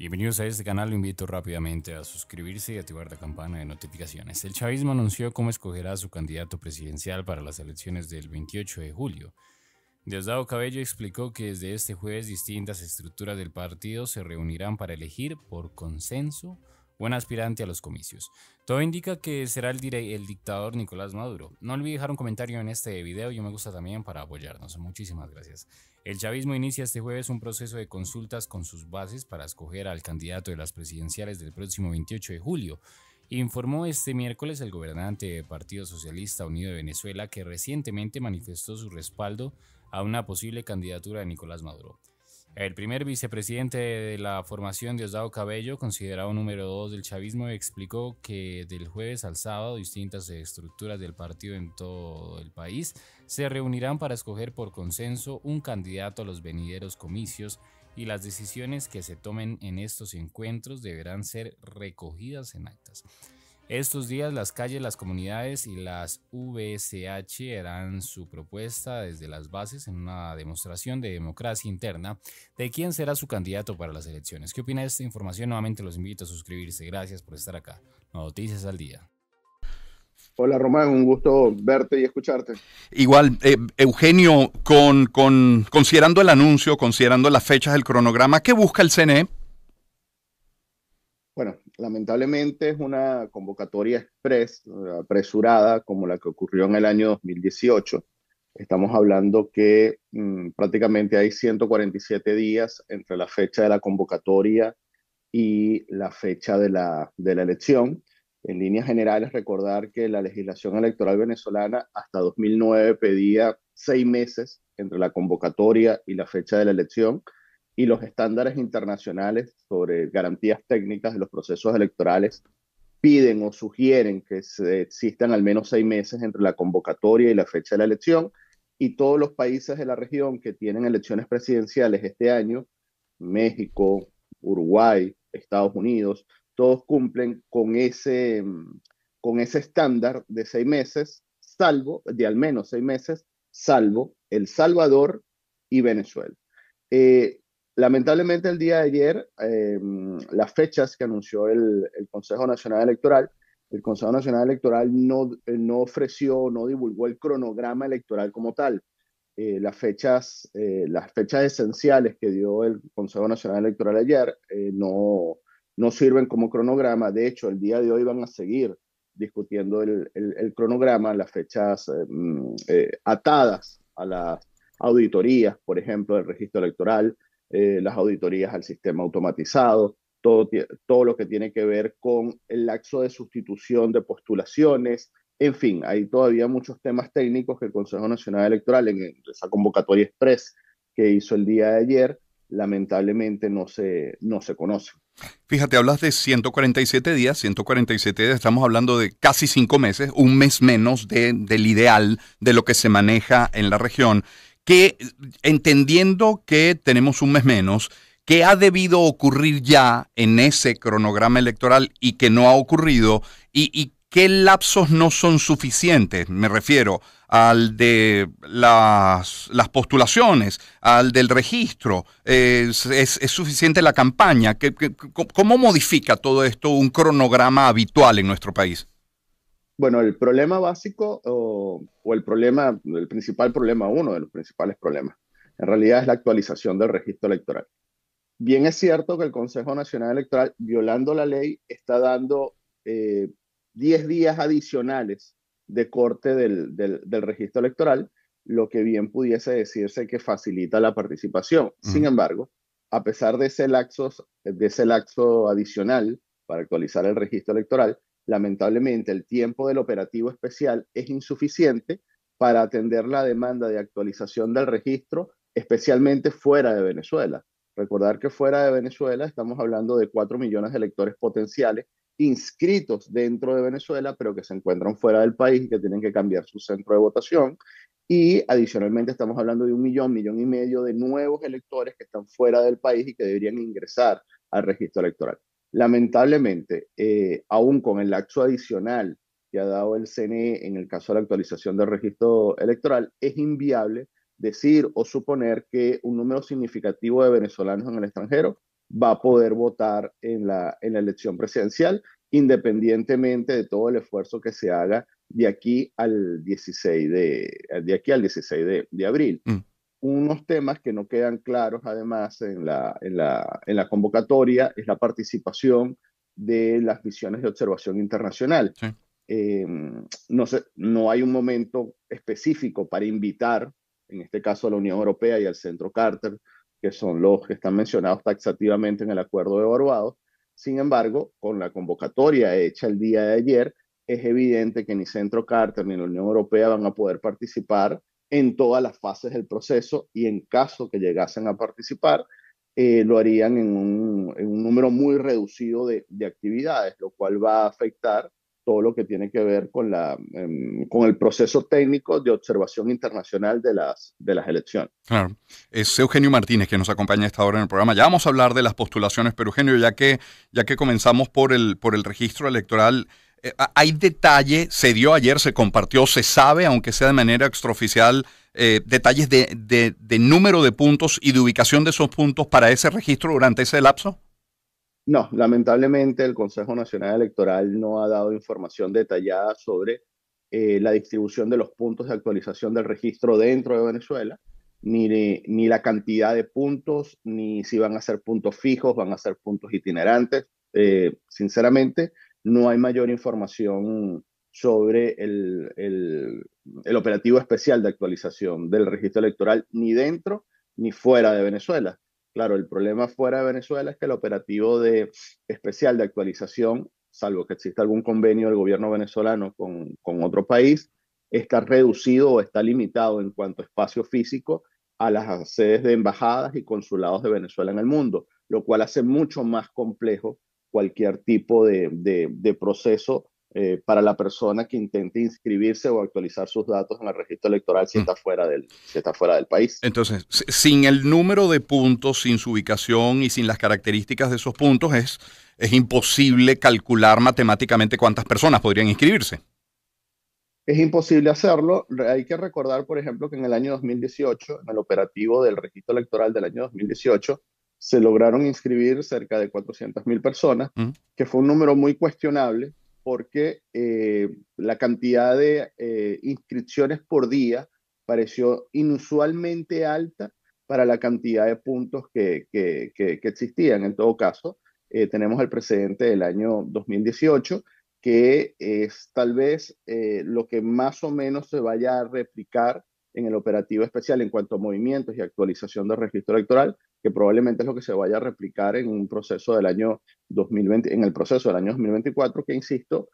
Bienvenidos a este canal, lo invito rápidamente a suscribirse y activar la campana de notificaciones. El chavismo anunció cómo escogerá a su candidato presidencial para las elecciones del 28 de julio. Diosdado Cabello explicó que desde este jueves distintas estructuras del partido se reunirán para elegir por consenso buen aspirante a los comicios. Todo indica que será el, dictador Nicolás Maduro. No olvide dejar un comentario en este video yo me gusta también para apoyarnos. Muchísimas gracias. El chavismo inicia este jueves un proceso de consultas con sus bases para escoger al candidato de las presidenciales del próximo 28 de julio. Informó este miércoles el gobernante del Partido Socialista Unido de Venezuela que recientemente manifestó su respaldo a una posible candidatura de Nicolás Maduro. El primer vicepresidente de la formación, Diosdado Cabello, considerado número dos del chavismo, explicó que del jueves al sábado distintas estructuras del partido en todo el país se reunirán para escoger por consenso un candidato a los venideros comicios y las decisiones que se tomen en estos encuentros deberán ser recogidas en actas. Estos días las calles, las comunidades y las VSH harán su propuesta desde las bases en una demostración de democracia interna de quién será su candidato para las elecciones. ¿Qué opina de esta información? Nuevamente los invito a suscribirse. Gracias por estar acá. Noticias al día. Hola Román, un gusto verte y escucharte. Igual, eh, Eugenio, con, considerando el anuncio, considerando las fechas, del cronograma, ¿qué busca el CNE? lamentablemente es una convocatoria express, eh, apresurada, como la que ocurrió en el año 2018. Estamos hablando que mm, prácticamente hay 147 días entre la fecha de la convocatoria y la fecha de la, de la elección. En líneas generales, recordar que la legislación electoral venezolana hasta 2009 pedía seis meses entre la convocatoria y la fecha de la elección y los estándares internacionales sobre garantías técnicas de los procesos electorales piden o sugieren que se existan al menos seis meses entre la convocatoria y la fecha de la elección y todos los países de la región que tienen elecciones presidenciales este año, México, Uruguay, Estados Unidos, todos cumplen con ese, con ese estándar de seis meses, salvo, de al menos seis meses, salvo El Salvador y Venezuela. Eh, Lamentablemente el día de ayer, em, las fechas que anunció el, Consejo Nacional Electoral, el Consejo Nacional Electoral no, eh, no ofreció, no divulgó el cronograma electoral como tal. Eh, las, fechas, eh, las fechas esenciales que dio el Consejo Nacional Electoral ayer no, no sirven como cronograma. De hecho, el día de hoy van a seguir discutiendo el, el, el cronograma, las fechas mm, atadas a las auditorías, por ejemplo, del registro electoral, eh, las auditorías al sistema automatizado, todo, todo lo que tiene que ver con el laxo de sustitución de postulaciones. En fin, hay todavía muchos temas técnicos que el Consejo Nacional Electoral, en esa convocatoria express que hizo el día de ayer, lamentablemente no se, no se conoce. Fíjate, hablas de 147 días, 147 días, estamos hablando de casi cinco meses, un mes menos del ideal de lo que se maneja en la región que entendiendo que tenemos un mes menos, que ha debido ocurrir ya en ese cronograma electoral y que no ha ocurrido, y, qué lapsos no son suficientes, me refiero al de las, postulaciones, al del registro, es, suficiente la campaña, cómo modifica todo esto un cronograma habitual en nuestro país? Bueno, el problema básico o, el problema, el principal problema, uno de los principales problemas, en realidad es la actualización del registro electoral. Bien es cierto que el Consejo Nacional Electoral, violando la ley, está dando 10 eh, días adicionales de corte del, registro electoral, lo que bien pudiese decirse que facilita la participación. Sin embargo, a pesar de ese, de ese laxo adicional para actualizar el registro electoral, Lamentablemente, el tiempo del operativo especial es insuficiente para atender la demanda de actualización del registro, especialmente fuera de Venezuela. Recordar que fuera de Venezuela estamos hablando de cuatro millones de electores potenciales inscritos dentro de Venezuela, pero que se encuentran fuera del país y que tienen que cambiar su centro de votación. Y adicionalmente estamos hablando de un millón, millón y medio de nuevos electores que están fuera del país y que deberían ingresar al registro electoral. Lamentablemente, eh, aún con el acto adicional que ha dado el CNE en el caso de la actualización del registro electoral, es inviable decir o suponer que un número significativo de venezolanos en el extranjero va a poder votar en la, en la elección presidencial, independientemente de todo el esfuerzo que se haga de aquí al 16 de, de aquí al 16 de, abril. Mm unos temas que no quedan claros además en la, en la, en la convocatoria es la participación de las misiones de observación internacional. Em, no, se, no hay un momento específico para invitar, en este caso a la Unión Europea y al Centro Carter, que son los que están mencionados taxativamente en el Acuerdo de Barbados. Sin embargo, con la convocatoria hecha el día de ayer, es evidente que ni Centro Carter ni la Unión Europea van a poder participar en todas las fases del proceso y en caso que llegasen a participar, eh, lo harían en un, en un, número muy reducido de, actividades, lo cual va a afectar todo lo que tiene que ver con, la, em, con el proceso técnico de observación internacional de las, de las elecciones. Claro. Es Eugenio Martínez que nos acompaña esta hora en el programa. Ya vamos a hablar de las postulaciones, pero Eugenio, ya que, ya que comenzamos por el, por el registro electoral, eh, hay detalle, se dio ayer, se compartió, se sabe, aunque sea de manera extraoficial, eh, detalles de, número de puntos y de ubicación de esos puntos para ese registro durante ese lapso? No, lamentablemente el Consejo Nacional Electoral no ha dado información detallada sobre eh, la distribución de los puntos de actualización del registro dentro de Venezuela, ni, ni la cantidad de puntos, ni si van a ser puntos fijos, van a ser puntos itinerantes. sinceramente, no hay mayor información sobre el, operativo especial de actualización del registro electoral, ni dentro ni fuera de Venezuela. Claro, el problema fuera de Venezuela es que el operativo de, especial de actualización, salvo que exista algún convenio del gobierno venezolano con otro país, está reducido o está limitado en cuanto a espacio físico a las sedes de embajadas y consulados de Venezuela en el mundo, lo cual hace mucho más complejo cualquier tipo de, proceso eh, para la persona que intente inscribirse o actualizar sus datos en el registro electoral si, mm. está, fuera del, si está fuera del país. Entonces, sin el número de puntos, sin su ubicación y sin las características de esos puntos, es, es imposible calcular matemáticamente cuántas personas podrían inscribirse. Es imposible hacerlo. Hay que recordar, por ejemplo, que en el año 2018, en el operativo del registro electoral del año 2018, se lograron inscribir cerca de 400.000 personas, mm. que fue un número muy cuestionable porque eh, la cantidad de eh, inscripciones por día pareció inusualmente alta para la cantidad de puntos que, existían. En todo caso, eh, tenemos el precedente del año 2018, que es tal vez lo que más o menos se vaya a replicar en el operativo especial en cuanto a movimientos y actualización del registro electoral, que probablemente es lo que se vaya a replicar en un proceso del año 2020, en el proceso del año 2024, que insisto,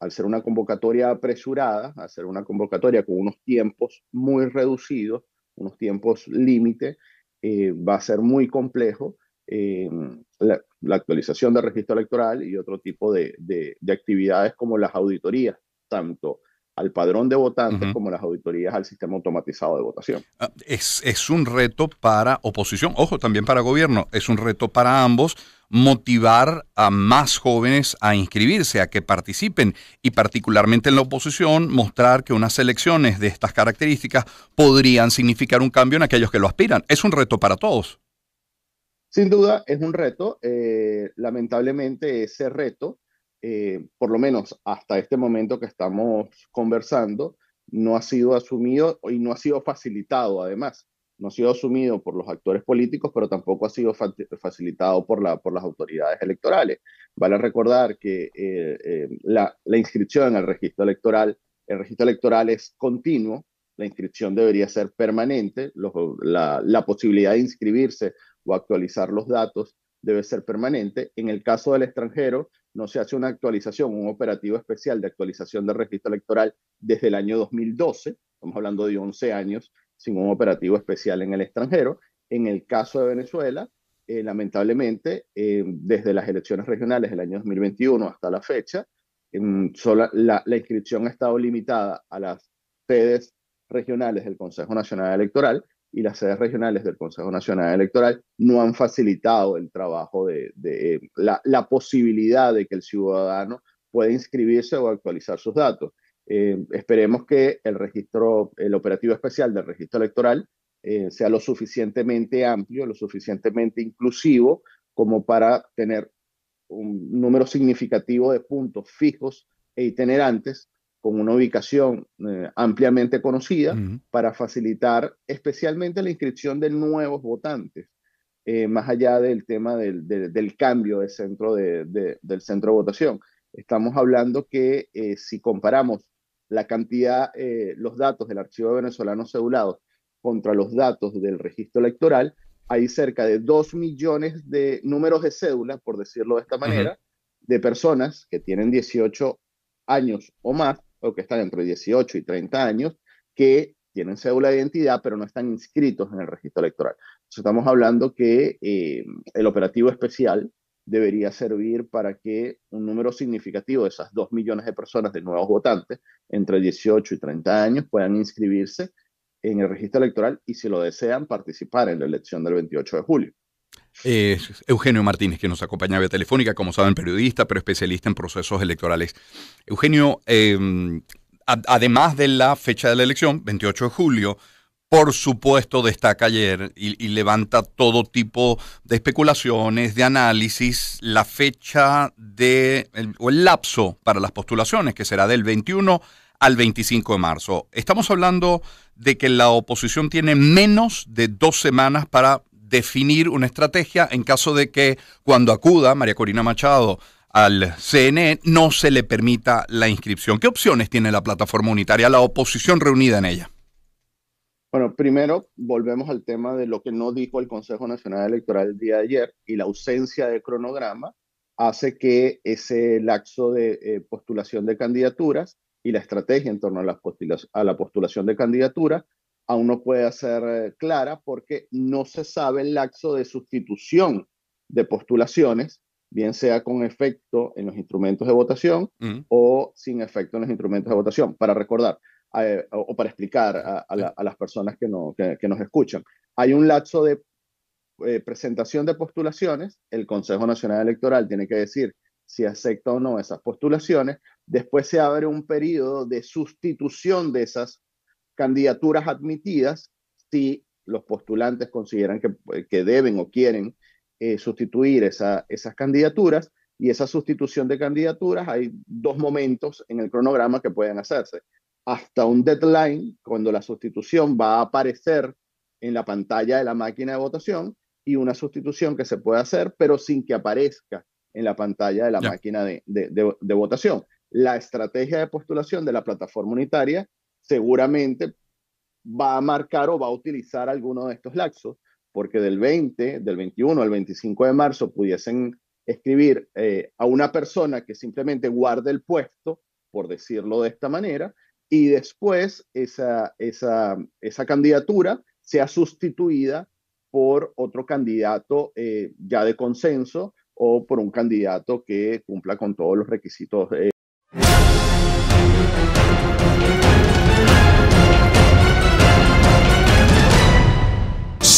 al ser una convocatoria apresurada, al ser una convocatoria con unos tiempos muy reducidos, unos tiempos límite, eh, va a ser muy complejo eh, la, actualización del registro electoral y otro tipo de, de, de actividades como las auditorías, tanto al padrón de votantes como las auditorías al sistema automatizado de votación. Ah, es, es, un reto para oposición, ojo, también para gobierno, es un reto para ambos motivar a más jóvenes a inscribirse, a que participen y particularmente en la oposición mostrar que unas elecciones de estas características podrían significar un cambio en aquellos que lo aspiran. Es un reto para todos. Sin duda, es un reto. Eh, lamentablemente ese reto eh, por lo menos hasta este momento que estamos conversando, no ha sido asumido y no ha sido facilitado además. No ha sido asumido por los actores políticos, pero tampoco ha sido facilitado por, las autoridades electorales. Vale recordar que eh, eh, la, inscripción al registro electoral, el registro electoral es continuo, la inscripción debería ser permanente, la, posibilidad de inscribirse o actualizar los datos debe ser permanente. En el caso del extranjero, no se hace una actualización, un operativo especial de actualización del registro electoral desde el año 2012, estamos hablando de 11 años sin un operativo especial en el extranjero. En el caso de Venezuela, eh, lamentablemente, eh, desde las elecciones regionales del año 2021 hasta la fecha, la inscripción ha estado limitada a las sedes regionales del Consejo Nacional Electoral y las sedes regionales del Consejo Nacional Electoral no han facilitado el trabajo de, eh, la, posibilidad de que el ciudadano pueda inscribirse o actualizar sus datos. Eh, esperemos que el registro, el operativo especial del registro electoral eh, sea lo suficientemente amplio, lo suficientemente inclusivo como para tener un número significativo de puntos fijos e itinerantes con una ubicación eh, ampliamente conocida para facilitar especialmente la inscripción de nuevos votantes, eh, más allá del tema del, del cambio de centro de, del centro de votación. Estamos hablando que eh, si comparamos la cantidad, los datos del archivo venezolano cedulado contra los datos del registro electoral, hay cerca de 2 millones de números de cédulas, por decirlo de esta manera, de personas que tienen 18 años o más o que están entre 18 y 30 años, que tienen cédula de identidad, pero no están inscritos en el registro electoral. Entonces estamos hablando que eh, el operativo especial debería servir para que un número significativo de esas dos millones de personas de nuevos votantes entre 18 y 30 años puedan inscribirse en el registro electoral y si lo desean participar en la elección del 28 de julio. Eugenio Martínez, que nos acompaña Vía telefónica, como saben, periodista, pero especialista en procesos electorales. Eugenio, em, además de la fecha de la elección, 28 de julio, por supuesto destaca ayer y, levanta todo tipo de especulaciones, de análisis, la fecha de, o el lapso para las postulaciones, que será del 21 al 25 de marzo. Estamos hablando de que la oposición tiene menos de dos semanas para definir una estrategia en caso de que cuando acuda María Corina Machado al CNE no se le permita la inscripción. ¿Qué opciones tiene la plataforma unitaria, la oposición reunida en ella? Bueno, primero volvemos al tema de lo que no dijo el Consejo Nacional Electoral el día de ayer y la ausencia de cronograma hace que ese laxo de eh, postulación de candidaturas y la estrategia en torno a la, a la postulación de candidaturas aún no puede ser eh, clara porque no se sabe el laxo de sustitución de postulaciones, bien sea con efecto en los instrumentos de votación o sin efecto en los instrumentos de votación. Para recordar eh, o, para explicar a, las personas que, no, que, nos escuchan, hay un lapso de eh, presentación de postulaciones, el Consejo Nacional Electoral tiene que decir si acepta o no esas postulaciones, después se abre un periodo de sustitución de esas candidaturas admitidas si los postulantes consideran que, deben o quieren eh, sustituir esa, esas candidaturas y esa sustitución de candidaturas hay dos momentos en el cronograma que pueden hacerse. Hasta un deadline, cuando la sustitución va a aparecer en la pantalla de la máquina de votación y una sustitución que se puede hacer, pero sin que aparezca en la pantalla de la máquina de votación. La estrategia de postulación de la plataforma unitaria seguramente va a marcar o va a utilizar alguno de estos laxos, porque del 20, del 21 al 25 de marzo pudiesen escribir eh, a una persona que simplemente guarde el puesto, por decirlo de esta manera, y después esa, esa, esa candidatura sea sustituida por otro candidato eh, ya de consenso o por un candidato que cumpla con todos los requisitos. Eh,